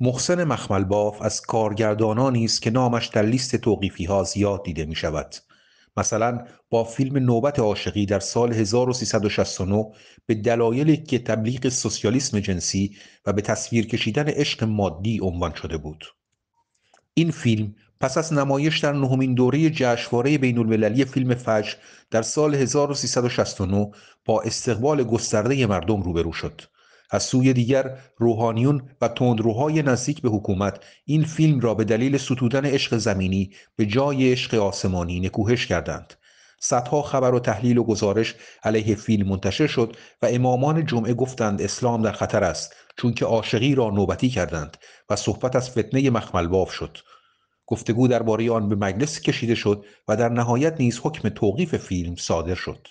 محسن مخملباف از کارگردانانی است که نامش در لیست توقیفی ها زیاد دیده می شود مثلا با فیلم نوبت عاشقی در سال 1369 به دلایلی که تبلیغ سوسیالیسم جنسی و به تصویر کشیدن عشق مادی عنوان شده بود این فیلم پس از نمایش در نهمین دوره جشنواره بین فیلم فجر در سال 1369 با استقبال گسترده مردم روبرو شد از سوی دیگر روحانیون و تندروهای نزدیک به حکومت این فیلم را به دلیل ستودن عشق زمینی به جای عشق آسمانی نکوهش کردند صدها خبر و تحلیل و گزارش علیه فیلم منتشر شد و امامان جمعه گفتند اسلام در خطر است چون که عاشقی را نوبتی کردند و صحبت از فتنه مخملباف شد گفتگو درباره آن به مجلس کشیده شد و در نهایت نیز حکم توقیف فیلم صادر شد